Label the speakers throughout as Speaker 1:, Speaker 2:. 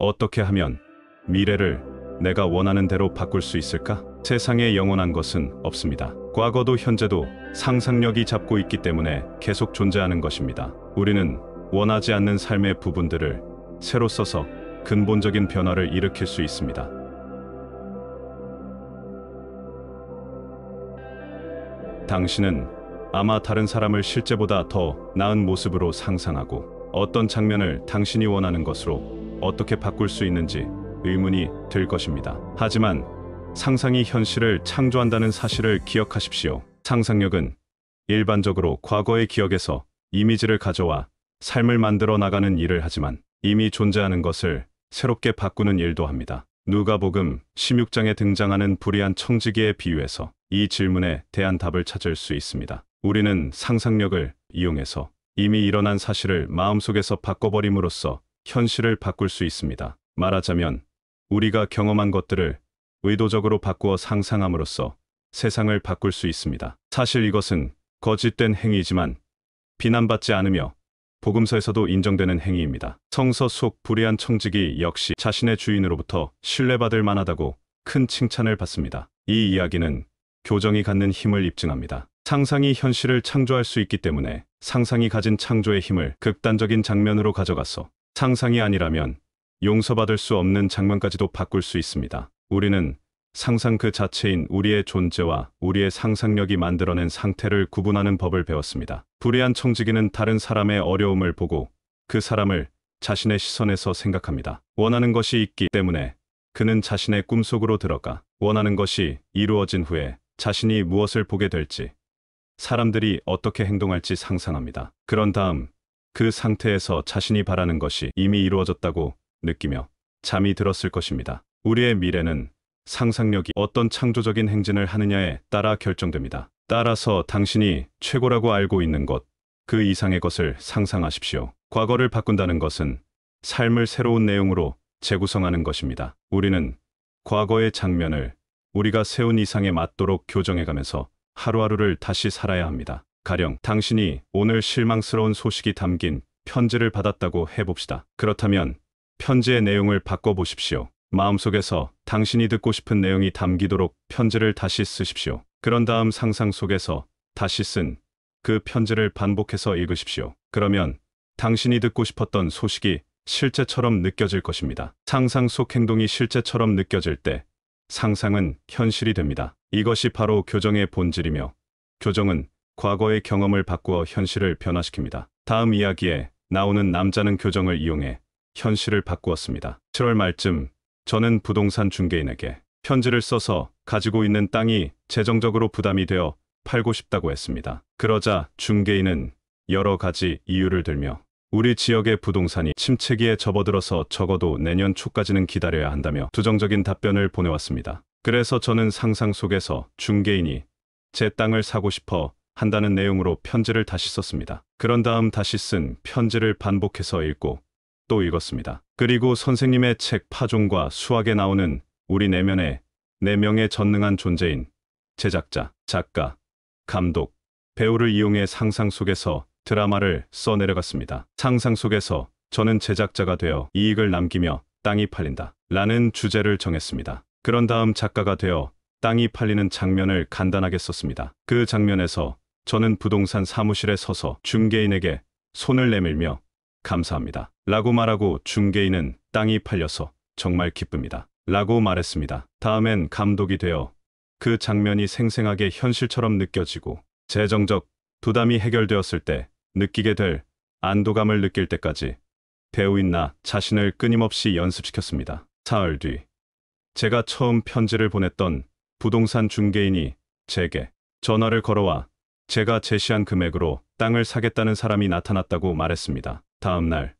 Speaker 1: 어떻게 하면 미래를 내가 원하는 대로 바꿀 수 있을까? 세상에 영원한 것은 없습니다. 과거도 현재도 상상력이 잡고 있기 때문에 계속 존재하는 것입니다. 우리는 원하지 않는 삶의 부분들을 새로 써서 근본적인 변화를 일으킬 수 있습니다. 당신은 아마 다른 사람을 실제보다 더 나은 모습으로 상상하고 어떤 장면을 당신이 원하는 것으로 어떻게 바꿀 수 있는지 의문이 들 것입니다. 하지만 상상이 현실을 창조한다는 사실을 기억하십시오. 상상력은 일반적으로 과거의 기억에서 이미지를 가져와 삶을 만들어 나가는 일을 하지만 이미 존재하는 것을 새롭게 바꾸는 일도 합니다. 누가복음 16장에 등장하는 불의한 청지기의 비유에서 이 질문에 대한 답을 찾을 수 있습니다. 우리는 상상력을 이용해서 이미 일어난 사실을 마음속에서 바꿔버림으로써 현실을 바꿀 수 있습니다. 말하자면 우리가 경험한 것들을 의도적으로 바꾸어 상상함으로써 세상을 바꿀 수 있습니다. 사실 이것은 거짓된 행위이지만 비난받지 않으며 복음서에서도 인정되는 행위입니다. 성서 속 불의한 청직이 역시 자신의 주인으로부터 신뢰받을 만하다고 큰 칭찬을 받습니다. 이 이야기는 교정이 갖는 힘을 입증합니다. 상상이 현실을 창조할 수 있기 때문에 상상이 가진 창조의 힘을 극단적인 장면으로 가져갔어 상상이 아니라면 용서받을 수 없는 장면까지도 바꿀 수 있습니다. 우리는 상상 그 자체인 우리의 존재와 우리의 상상력이 만들어낸 상태를 구분하는 법을 배웠습니다. 불의한 청지기는 다른 사람의 어려움을 보고 그 사람을 자신의 시선에서 생각합니다. 원하는 것이 있기 때문에 그는 자신의 꿈속으로 들어가 원하는 것이 이루어진 후에 자신이 무엇을 보게 될지 사람들이 어떻게 행동할지 상상합니다. 그런 다음 그 상태에서 자신이 바라는 것이 이미 이루어졌다고 느끼며 잠이 들었을 것입니다. 우리의 미래는 상상력이 어떤 창조적인 행진을 하느냐에 따라 결정됩니다. 따라서 당신이 최고라고 알고 있는 것, 그 이상의 것을 상상하십시오. 과거를 바꾼다는 것은 삶을 새로운 내용으로 재구성하는 것입니다. 우리는 과거의 장면을 우리가 세운 이상에 맞도록 교정해가면서 하루하루를 다시 살아야 합니다. 가령 당신이 오늘 실망스러운 소식이 담긴 편지를 받았다고 해봅시다. 그렇다면 편지의 내용을 바꿔보십시오. 마음속에서 당신이 듣고 싶은 내용이 담기도록 편지를 다시 쓰십시오. 그런 다음 상상 속에서 다시 쓴 그 편지를 반복해서 읽으십시오. 그러면 당신이 듣고 싶었던 소식이 실제처럼 느껴질 것입니다. 상상 속 행동이 실제처럼 느껴질 때 상상은 현실이 됩니다. 이것이 바로 교정의 본질이며 교정은 과거의 경험을 바꾸어 현실을 변화시킵니다. 다음 이야기에 나오는 남자는 교정을 이용해 현실을 바꾸었습니다. 7월 말쯤 저는 부동산 중개인에게 편지를 써서 가지고 있는 땅이 재정적으로 부담이 되어 팔고 싶다고 했습니다. 그러자 중개인은 여러 가지 이유를 들며 우리 지역의 부동산이 침체기에 접어들어서 적어도 내년 초까지는 기다려야 한다며 부정적인 답변을 보내왔습니다. 그래서 저는 상상 속에서 중개인이 제 땅을 사고 싶어 한다는 내용으로 편지를 다시 썼습니다. 그런 다음 다시 쓴 편지를 반복해서 읽고 또 읽었습니다. 그리고 선생님의 책 파종과 수학에 나오는 우리 내면의 네 명의 전능한 존재인 제작자, 작가, 감독, 배우를 이용해 상상 속에서 드라마를 써내려갔습니다. 상상 속에서 저는 제작자가 되어 이익을 남기며 땅이 팔린다 라는 주제를 정했습니다. 그런 다음 작가가 되어 땅이 팔리는 장면을 간단하게 썼습니다. 그 장면에서 저는 부동산 사무실에 서서 중개인에게 손을 내밀며 감사합니다. 라고 말하고 중개인은 땅이 팔려서 정말 기쁩니다. 라고 말했습니다. 다음엔 감독이 되어 그 장면이 생생하게 현실처럼 느껴지고 재정적 부담이 해결되었을 때 느끼게 될 안도감을 느낄 때까지 배우인 나 자신을 끊임없이 연습시켰습니다. 사흘 뒤 제가 처음 편지를 보냈던 부동산 중개인이 제게 전화를 걸어와 제가 제시한 금액으로 땅을 사겠다는 사람이 나타났다고 말했습니다. 다음 날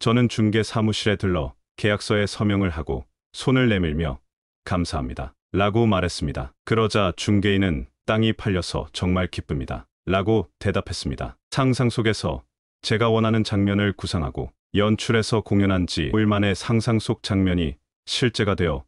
Speaker 1: 저는 중개 사무실에 들러 계약서에 서명을 하고 손을 내밀며 감사합니다. 라고 말했습니다. 그러자 중개인은 땅이 팔려서 정말 기쁩니다. 라고 대답했습니다. 상상 속에서 제가 원하는 장면을 구상하고 연출에서 공연한 지 5일 만에 상상 속 장면이 실제가 되어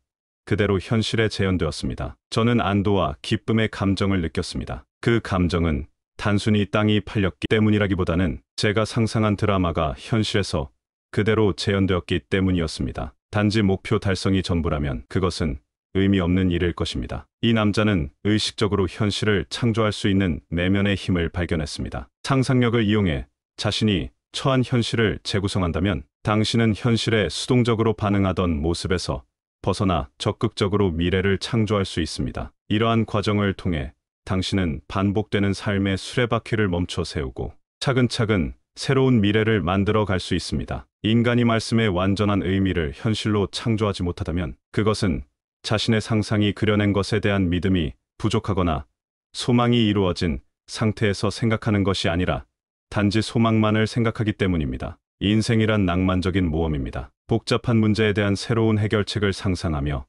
Speaker 1: 그대로 현실에 재현되었습니다. 저는 안도와 기쁨의 감정을 느꼈습니다. 그 감정은 단순히 땅이 팔렸기 때문이라기보다는 제가 상상한 드라마가 현실에서 그대로 재현되었기 때문이었습니다. 단지 목표 달성이 전부라면 그것은 의미 없는 일일 것입니다. 이 남자는 의식적으로 현실을 창조할 수 있는 내면의 힘을 발견했습니다. 상상력을 이용해 자신이 처한 현실을 재구성한다면 당신은 현실에 수동적으로 반응하던 모습에서 벗어나 적극적으로 미래를 창조할 수 있습니다. 이러한 과정을 통해 당신은 반복되는 삶의 수레바퀴를 멈춰 세우고 차근차근 새로운 미래를 만들어 갈 수 있습니다. 인간이 말씀의 완전한 의미를 현실로 창조하지 못하다면 그것은 자신의 상상이 그려낸 것에 대한 믿음이 부족하거나 소망이 이루어진 상태에서 생각하는 것이 아니라 단지 소망만을 생각하기 때문입니다. 인생이란 낭만적인 모험입니다. 복잡한 문제에 대한 새로운 해결책을 상상하며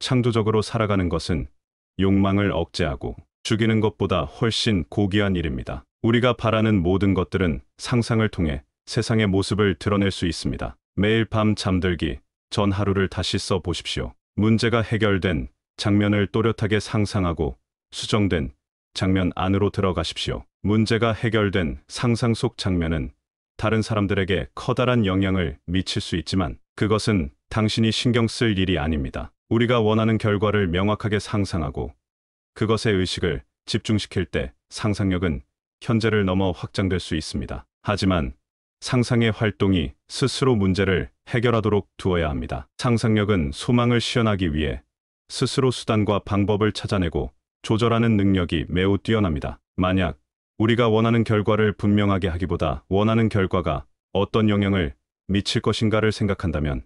Speaker 1: 창조적으로 살아가는 것은 욕망을 억제하고 죽이는 것보다 훨씬 고귀한 일입니다. 우리가 바라는 모든 것들은 상상을 통해 세상의 모습을 드러낼 수 있습니다. 매일 밤 잠들기 전 하루를 다시 써 보십시오. 문제가 해결된 장면을 또렷하게 상상하고 수정된 장면 안으로 들어가십시오. 문제가 해결된 상상 속 장면은 다른 사람들에게 커다란 영향을 미칠 수 있지만 그것은 당신이 신경 쓸 일이 아닙니다. 우리가 원하는 결과를 명확하게 상상하고 그것의 의식을 집중시킬 때 상상력은 현재를 넘어 확장될 수 있습니다. 하지만 상상의 활동이 스스로 문제를 해결하도록 두어야 합니다. 상상력은 소망을 시현하기 위해 스스로 수단과 방법을 찾아내고 조절하는 능력이 매우 뛰어납니다. 만약 우리가 원하는 결과를 분명하게 하기보다 원하는 결과가 어떤 영향을 미칠 것인가를 생각한다면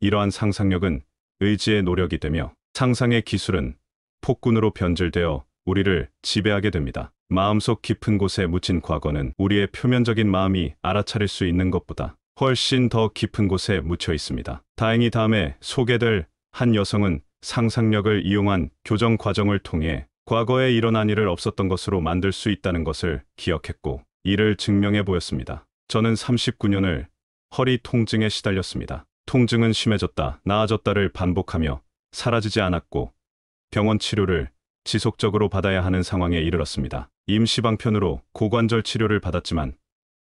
Speaker 1: 이러한 상상력은 의지의 노력이 되며 상상의 기술은 폭군으로 변질되어 우리를 지배하게 됩니다. 마음속 깊은 곳에 묻힌 과거는 우리의 표면적인 마음이 알아차릴 수 있는 것보다 훨씬 더 깊은 곳에 묻혀 있습니다. 다행히 다음에 소개될 한 여성은 상상력을 이용한 교정 과정을 통해 과거에 일어난 일을 없었던 것으로 만들 수 있다는 것을 기억했고 이를 증명해 보였습니다. 저는 39년을 허리 통증에 시달렸습니다. 통증은 심해졌다, 나아졌다를 반복하며 사라지지 않았고 병원 치료를 지속적으로 받아야 하는 상황에 이르렀습니다. 임시방편으로 고관절 치료를 받았지만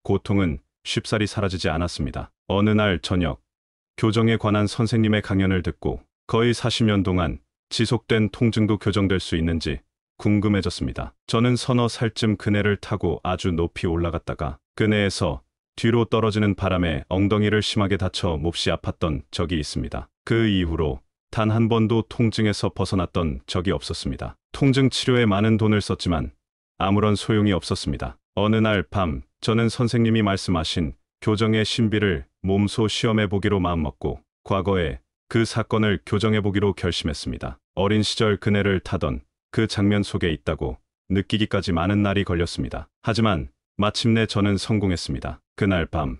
Speaker 1: 고통은 쉽사리 사라지지 않았습니다. 어느 날 저녁, 교정에 관한 선생님의 강연을 듣고 거의 40년 동안 지속된 통증도 교정될 수 있는지 궁금해졌습니다. 저는 서너 살쯤 그네를 타고 아주 높이 올라갔다가 그네에서 뒤로 떨어지는 바람에 엉덩이를 심하게 다쳐 몹시 아팠던 적이 있습니다. 그 이후로 단 한 번도 통증에서 벗어났던 적이 없었습니다. 통증 치료에 많은 돈을 썼지만 아무런 소용이 없었습니다. 어느 날 밤 저는 선생님이 말씀하신 교정의 신비를 몸소 시험해보기로 마음먹고 과거에 그 사건을 교정해보기로 결심했습니다. 어린 시절 그네를 타던 그 장면 속에 있다고 느끼기까지 많은 날이 걸렸습니다. 하지만 마침내 저는 성공했습니다. 그날 밤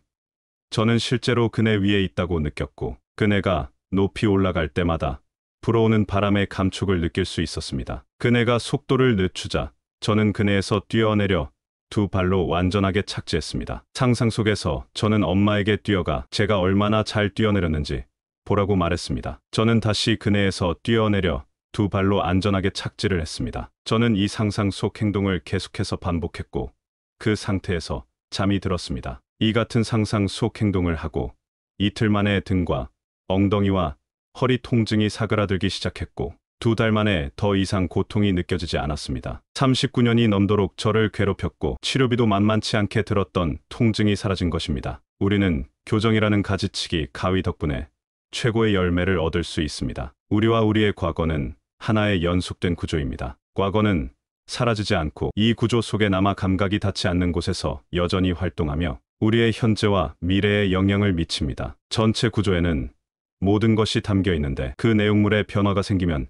Speaker 1: 저는 실제로 그네 위에 있다고 느꼈고 그네가 높이 올라갈 때마다 불어오는 바람의 감촉을 느낄 수 있었습니다. 그네가 속도를 늦추자 저는 그네에서 뛰어내려 두 발로 완전하게 착지했습니다. 상상 속에서 저는 엄마에게 뛰어가 제가 얼마나 잘 뛰어내렸는지 보라고 말했습니다. 저는 다시 그네에서 뛰어내려 두 발로 안전하게 착지를 했습니다. 저는 이 상상 속 행동을 계속해서 반복했고 그 상태에서 잠이 들었습니다. 이 같은 상상 속 행동을 하고 이틀 만에 등과 엉덩이와 허리 통증이 사그라들기 시작했고 두 달 만에 더 이상 고통이 느껴지지 않았습니다. 39년이 넘도록 저를 괴롭혔고 치료비도 만만치 않게 들었던 통증이 사라진 것입니다. 우리는 교정이라는 가지치기 가위 덕분에 최고의 열매를 얻을 수 있습니다. 우리와 우리의 과거는 하나의 연속된 구조입니다. 과거는 사라지지 않고 이 구조 속에 남아 감각이 닿지 않는 곳에서 여전히 활동하며 우리의 현재와 미래에 영향을 미칩니다. 전체 구조에는 모든 것이 담겨 있는데 그 내용물에 변화가 생기면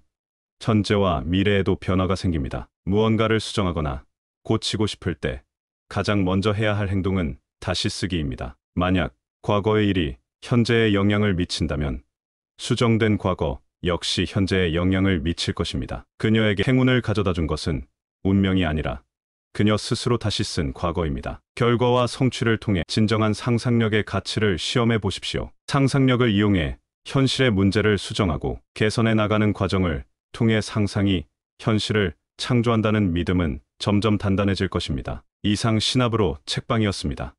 Speaker 1: 현재와 미래에도 변화가 생깁니다. 무언가를 수정하거나 고치고 싶을 때 가장 먼저 해야 할 행동은 다시 쓰기입니다. 만약 과거의 일이 현재에 영향을 미친다면 수정된 과거 역시 현재에 영향을 미칠 것입니다. 그녀에게 행운을 가져다 준 것은 운명이 아니라 그녀 스스로 다시 쓴 과거입니다. 결과와 성취를 통해 진정한 상상력의 가치를 시험해 보십시오. 상상력을 이용해 현실의 문제를 수정하고 개선해 나가는 과정을 통해 상상이 현실을 창조한다는 믿음은 점점 단단해질 것입니다. 이상 신압으로 책방이었습니다.